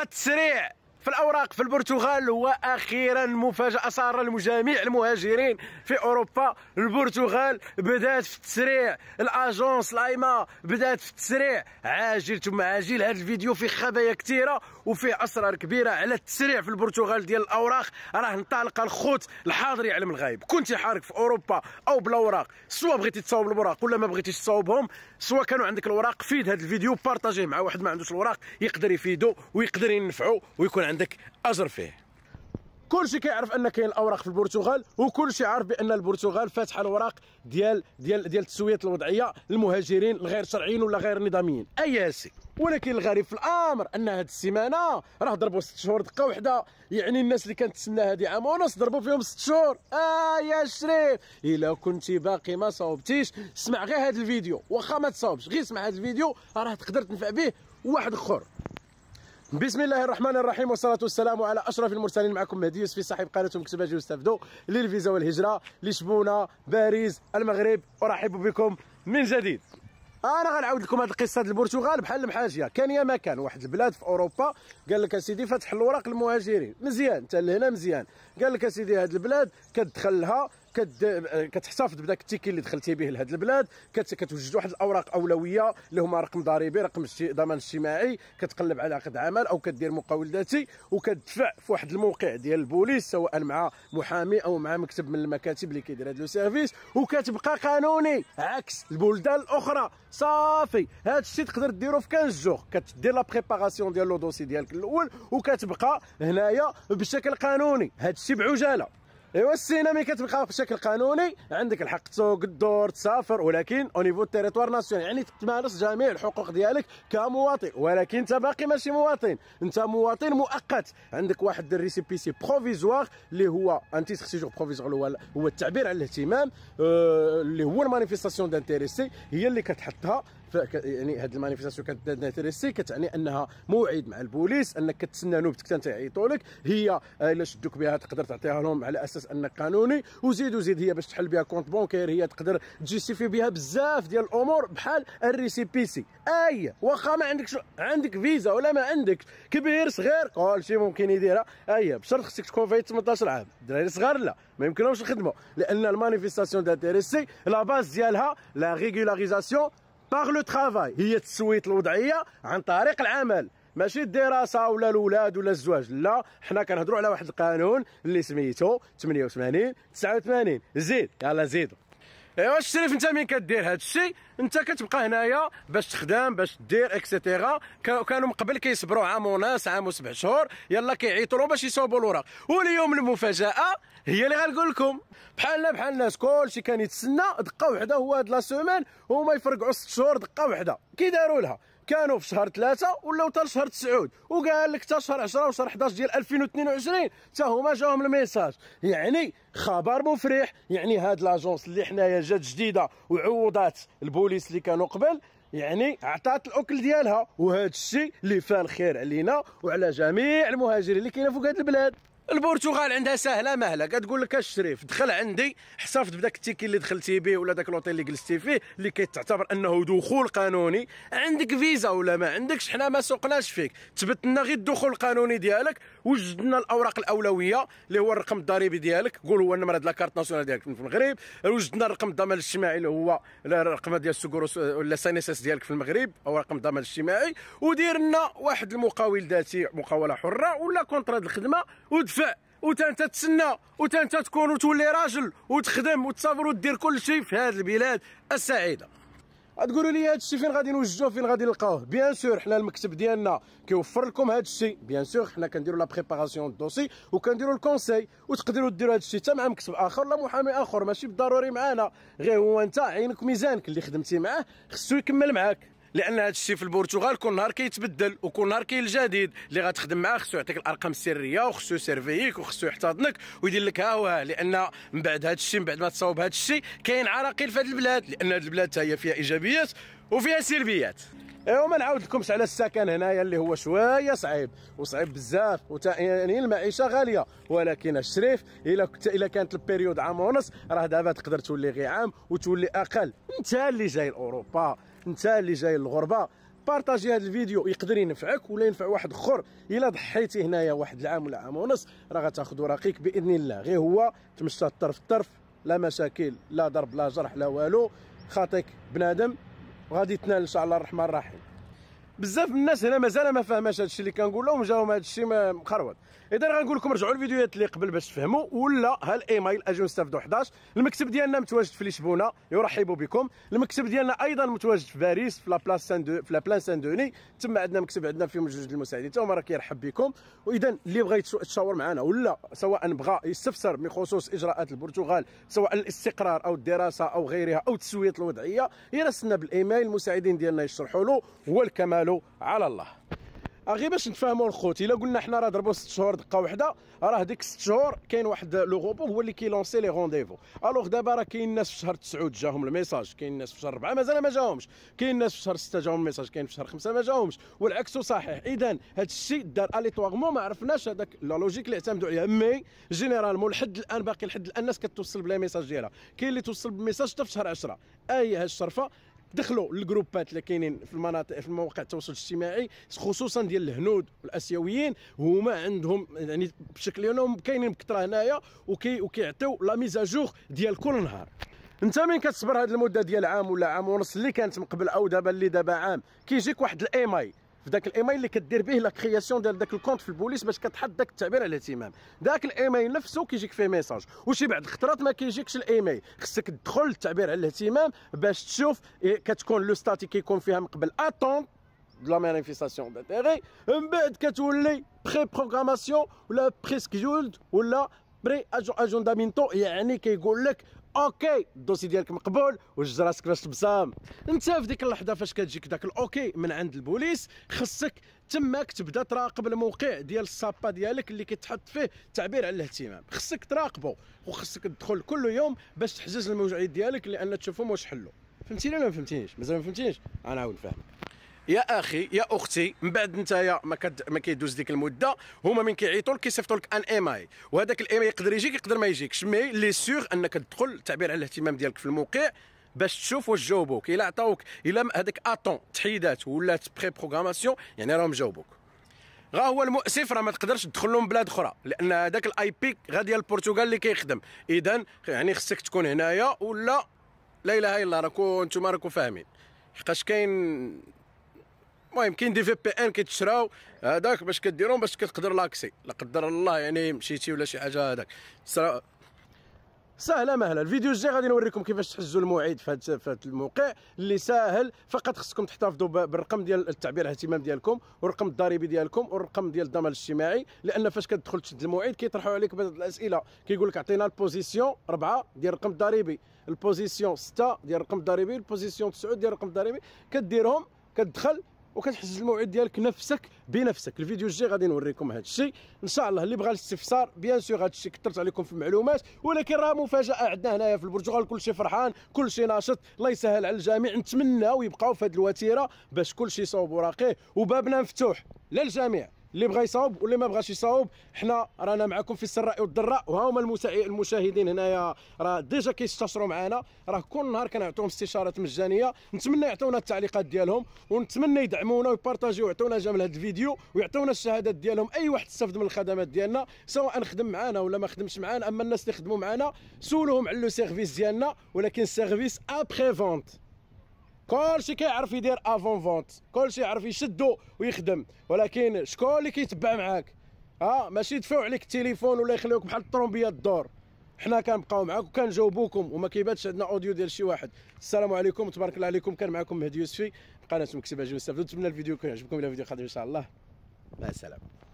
التسريع في الأوراق في البرتغال وأخيرا مفاجأة صار لجميع المهاجرين في أوروبا البرتغال بدأت في التسريع الأجونس لايما بدأت في التسريع عاجل ثم عاجل هذا الفيديو فيه خبايا كثيرة وفيه اسرار كبيره على التسريع في البرتغال ديال الاوراق راه انطلق الخوت الحاضر يعلم الغايب كنت حارك في اوروبا او بالاوراق سواء بغيتي تصاوب الوراق ولا ما بغيتيش تصاوبهم سواء كانوا عندك الوراق فيد هذا الفيديو بارطاجيه مع واحد ما عندوش الوراق يقدر يفيدو ويقدر ينفعو ويكون عندك اجر فيه كلشي كيعرف ان كاين الاوراق في البرتغال وكلشي عارف بان البرتغال فاتحه الاوراق ديال ديال ديال التسويات الوضعيه للمهاجرين الغير شرعيين ولا غير نظاميين اي سي ولكن الغريب في الامر ان هذه السيمانه راه ضربوا ست شهور دقه واحده يعني الناس اللي كانت تسنى هذه عام ونص ضربوا فيهم ست شهور اه يا شريف الا كنت باقي ما صوبتيش اسمع غير هذا الفيديو واخا ما تصاوبش غير اسمع هذا الفيديو راه تقدر تنفع به واحد اخر بسم الله الرحمن الرحيم والصلاة والسلام على أشرف المرسلين معكم مهدي يوسفي صاحب قناة مكتبة أجي واستفدوا للفيزا والهجرة لشبونة باريس المغرب أرحب بكم من جديد انا آه، غنعاود لكم هذه القصه ديال البرتغال بحال المحاجيه كان يا ما كان واحد البلاد في اوروبا قال لك اسيدي فتح الوراق للمهاجرين مزيان حتى لهنا مزيان قال لك اسيدي هذه البلاد كتدخل لها كتحتفظ بداك التيكي اللي دخلتي به لهذ البلاد كتوجد واحد الاوراق اولويه اللي هما رقم ضريبي رقم ضمان اجتماعي كتقلب على عقد عمل او كدير مقاول ذاتي وكتدفع في واحد الموقع ديال البوليس سواء مع محامي او مع مكتب من المكاتب اللي كيدير هذا لو سيرفيس وكتبقى قانوني عكس البلدان الاخرى صافي هذا الشيء تقدر ديرو في 15 جوغ كتدير لا بريباراسيون ديال لو دوسي ديالك الاول وكتبقى هنايا بشكل قانوني هذا الشيء بعجاله ايوا السينامي كتبقى بشكل قانوني عندك الحق تسوق الدور تسافر ولكن او نيفو تيريتوار ناسيونال يعني تمارس جميع الحقوق ديالك كمواطن ولكن انت باقي ماشي مواطن انت مواطن مؤقت عندك واحد الريسيبيسي بروفيزوار اللي هو انتي سيجور بروفيزوار هو هو التعبير على الاهتمام آه، اللي هو المانيفيستاسيون دانتيريسي هي اللي كتحطها يعني هاد المانيفيستاسيون كانت انتريسي كتعني انها موعد مع البوليس انك كتسنى نوبتك حتى يعيطوا لك هي آه، الا شدوك بها تقدر تعطيها لهم على اساس انك قانوني وزيد وزيد هي باش تحل بها كونت بونكير هي تقدر تجيسيفي بها بزاف ديال الامور بحال الريسيبيسي اي واخا ما عندكش عندك فيزا ولا ما عندك كبير صغير كلشي ممكن يديرها اي بشرط خصك تكون فايت 18 عام الدراري صغار لا ما يمكنهمش الخدمه لان المانيفيستاسيون دانتيريسي لا باز ديالها لا ريغولاريزاسيون باغ لو ترافاي هي تسويت الوضعيه عن طريق العمل ماشي الدراسه ولا الاولاد ولا الزواج لا حنا كنهضروا على واحد القانون اللي سميتو 88 89 زيد يلا زيدوا ايوا الشريف انت مين كدير هذا الشيء انت كتبقى هنايا باش تخدم باش دير اكسيتيرا كانوا من قبل كيصبروا عام ونص عام وسبع شهور يلا كيعيطوا باش يصوبوا الوراق واليوم المفاجاه هي اللي غنقول لكم بحالنا بحال الناس كلشي كان يتسنى دقه وحده هو هاد لا سيمين وهما يفرقعوا ست شهور دقه وحده كي داروا لها كانوا في شهر ثلاثة ولاو حتى شهر تسعود وقال لك حتى شهر 10 وشهر 11 ديال 2022 حتى هما جاهم الميساج يعني خبر مفرح يعني هاد لاجونس اللي حنايا جات جديدة وعوضات البوليس اللي كانوا قبل يعني عطات الاكل ديالها وهذا الشيء اللي فان خير علينا وعلى جميع المهاجرين اللي كاينين فوق هاد البلاد البرتغال عندها سهله مهله كتقول لك الشريف دخل عندي احتفظ بداك التيكي اللي دخلتي به ولا داك لوطيل اللي جلستي فيه اللي كيتعتبر انه دخول قانوني عندك فيزا ولا ما عندكش حنا ما سوقناش فيك تبت لنا غير الدخول القانوني ديالك وجد لنا الاوراق الاولويه اللي هو الرقم الضريبي ديالك قول هو النمره ديال لاكارت ناسيونال ديالك في المغرب وجدنا الرقم الضمان الاجتماعي اللي هو الرقم ديال السكور ولا سانيساس ديالك في المغرب او رقم الضمان الاجتماعي ودير لنا واحد المقاول ذاتي مقاوله حره ولا كونترا الخدمه ودفع تدفع وتا انت تسنى وتا انت تكون وتولي راجل وتخدم وتسافر ودير كل شيء في هذه البلاد السعيده غتقولوا لي هذا الشيء فين غادي نوجهوه فين غادي نلقاوه بيان سور حنا المكتب ديالنا كيوفر لكم هذا الشيء بيان سور حنا كنديروا لا بريباراسيون دوسي وكنديروا الكونساي وتقدروا ديروا هذا الشيء حتى مع مكتب اخر لا محامي اخر ماشي بالضروري معنا غير هو انت عينك ميزانك اللي خدمتي معاه خصو يكمل معاك لان هذا الشيء في البرتغال كل نهار كيتبدل وكل نهار كاين الجديد اللي غتخدم معاه خصو يعطيك الارقام السريه وخصو سيرفيك وخصو يحتضنك ويدير لك ها وها لان من بعد هذا الشيء من بعد ما تصاوب هذا الشيء كاين عراقيل في هذه البلاد لان هذه البلاد هي فيها ايجابيات وفيها سلبيات ايوا ما نعاود لكمش على السكن هنايا اللي هو شويه صعيب وصعيب بزاف يعني المعيشه غاليه ولكن الشريف الا كنت الا كانت البيريود عام ونص راه دابا تقدر تولي غير عام وتولي اقل انت اللي جاي لاوروبا انت اللي جاي للغربه بارطاجي هذا الفيديو يقدر ينفعك ولا ينفع واحد اخر الا ضحيتي هنايا واحد العام ولا عام ونص راه غتاخذ رقيق باذن الله غير هو تمشى الطرف الطرف لا مشاكل لا ضرب لا جرح لا والو خاطيك بنادم وغادي تنال ان شاء الله الرحمن الرحيم بزاف الناس هنا مازال ما فاهماش هادشي اللي كنقول لهم جاهم هادشي مخروط اذا غنقول لكم رجعوا الفيديوهات اللي قبل باش تفهموا ولا ها الايميل اجيو نستافدوا 11 المكتب ديالنا متواجد في لشبونه يرحبوا بكم المكتب ديالنا ايضا متواجد في باريس في بلاس سان دو في بلان سان دوني تما عندنا مكتب عندنا فيهم جوج المساعدين تما راه كيرحب بكم واذا اللي بغى يتشاور معنا ولا سواء بغى يستفسر بخصوص اجراءات البرتغال سواء الاستقرار او الدراسه او غيرها او تسويه الوضعيه يرسلنا بالايميل المساعدين ديالنا يشرحوا له الكمال توكلوا على الله اغي باش نتفاهموا الخوت الا قلنا حنا راه ضربوا 6 شهور دقه واحده راه ديك 6 شهور كاين واحد لو غوبو هو اللي كيلونسي لي رونديفو الوغ دابا راه كاين ناس في شهر 9 جاهم الميساج كاين ناس في شهر 4 مازال ما جاهمش كاين ناس في شهر 6 جاهم الميساج كاين في شهر 5 ما جاهمش والعكس صحيح اذا هذا الشيء دار اليتوارمون ما عرفناش هذاك لا لوجيك اللي اعتمدوا عليها مي جينيرالمون لحد الان باقي لحد الان الناس كتوصل بلا ميساج ديالها كاين اللي توصل بميساج حتى في شهر 10 اي هالشرفه دخلوا الجروبات اللي كاينين في المناطق في مواقع التواصل الاجتماعي خصوصا ديال الهنود والاسيويين هما عندهم يعني بشكل يوم كاينين بكثره هنايا وكي وكيعطيو لا ميزاجور ديال كل نهار انت من كتصبر هذه المده ديال عام ولا عام ونص اللي كانت من قبل او دابا اللي دابا عام كيجيك واحد الايماي في ذاك الايميل اللي كدير به لا كرياسيون ديال ذاك الكونت في البوليس باش كتحط ذاك التعبير على الاهتمام ذاك الايميل نفسه كيجيك فيه ميساج وشي بعد الخطرات ما كيجيكش الايميل خصك تدخل للتعبير على الاهتمام باش تشوف إيه كتكون لو ستاتي كيكون فيها من قبل اتون دو لا مانيفيستاسيون من بعد كتولي بري بروغراماسيون ولا سكيولد ولا بري اجوندامينتو يعني كيقول لك اوكي الدوسي ديالك مقبول وجز راسك باش تبصام انت في ديك اللحظه فاش كتجيك داك الاوكي من عند البوليس خصك تماك تبدا تراقب الموقع ديال الصابا ديالك اللي كيتحط فيه تعبير على الاهتمام خصك تراقبه وخصك تدخل كل يوم باش تحجز الموعد ديالك لان تشوفهم واش حلوا فهمتيني ولا ما فهمتينيش مازال ما فهمتينيش انا عاود نفهمك يا اخي يا اختي من بعد نتايا ما كد... ما كيدوز ديك المده هما من كيعيطوا لك كيصيفطوا لك ان ام اي وهذاك الام اي يقدر يجيك يقدر ما يجيكش مي لي سيغ انك تدخل تعبير على الاهتمام ديالك في الموقع باش تشوف واش جاوبوك الا عطاوك الا هذاك اتون تحيدات ولات بري بروغراماسيون يعني راهم جاوبوك غا هو المؤسف راه ما تقدرش تدخل لهم بلاد اخرى لان هذاك الاي بي غادي البرتغال اللي كيخدم اذا يعني خصك تكون هنايا ولا لا اله الا الله راكم انتم راكم فاهمين حقاش كاين المهم كاين دي في بي ان كيتشراو هذاك باش كديرهم باش كتقدر لاكسي لا قدر الله يعني مشيتي ولا شي حاجه هذاك سهله مهله الفيديو الجاي غادي نوريكم كيفاش تحجزوا الموعد في هذا الموقع اللي ساهل فقط خصكم تحتفظوا بالرقم ديال التعبير الاهتمام ديالكم والرقم الضريبي ديالكم والرقم ديال الضمان الاجتماعي لان فاش كتدخل تشد الموعد كيطرحوا عليك بعض الاسئله كيقول لك اعطينا البوزيسيون 4 ديال الرقم الضريبي البوزيسيون 6 ديال الرقم الضريبي البوزيسيون 9 ديال الرقم الضريبي كديرهم كتدخل وكتحجز الموعد ديالك نفسك بنفسك الفيديو الجاي غادي نوريكم هذا الشيء ان شاء الله اللي بغى الاستفسار بيان سور هذا الشيء كثرت عليكم في المعلومات ولكن راه مفاجاه عندنا هنايا في البرتغال كل شيء فرحان كل شيء ناشط الله يسهل على الجميع نتمناو يبقاو في هذه الوتيره باش كل شيء صوب وراقيه وبابنا مفتوح للجميع اللي بغى يصاوب واللي ما بغاش يصاوب حنا رانا معكم في السراء والضراء وها هما المشاهدين هنايا راه ديجا كيستشروا معنا راه كل نهار كنعطيهم استشارات مجانيه نتمنى يعطيونا التعليقات ديالهم ونتمنى يدعمونا ويبارطاجيو ويعطيونا جمل هذا الفيديو ويعطيونا الشهادات ديالهم اي واحد استفد من الخدمات ديالنا سواء خدم معنا ولا ما خدمش معنا اما الناس اللي خدموا معنا سولوهم على لو سيرفيس ديالنا ولكن سيرفيس ابري فونت كلشي كيعرف يدير افون فونت كلشي يعرف يشدو ويخدم ولكن شكون اللي كيتبع معاك اه ماشي يدفعوا عليك التليفون ولا يخليوك بحال الطرومبيه الدور حنا كنبقاو معاك وكنجاوبوكم وما كيباتش عندنا اوديو ديال شي واحد السلام عليكم تبارك الله عليكم كان معكم مهدي يوسفي قناه مكتب اجي نتمنى الفيديو يكون عجبكم الى فيديو قادم ان شاء الله مع السلامه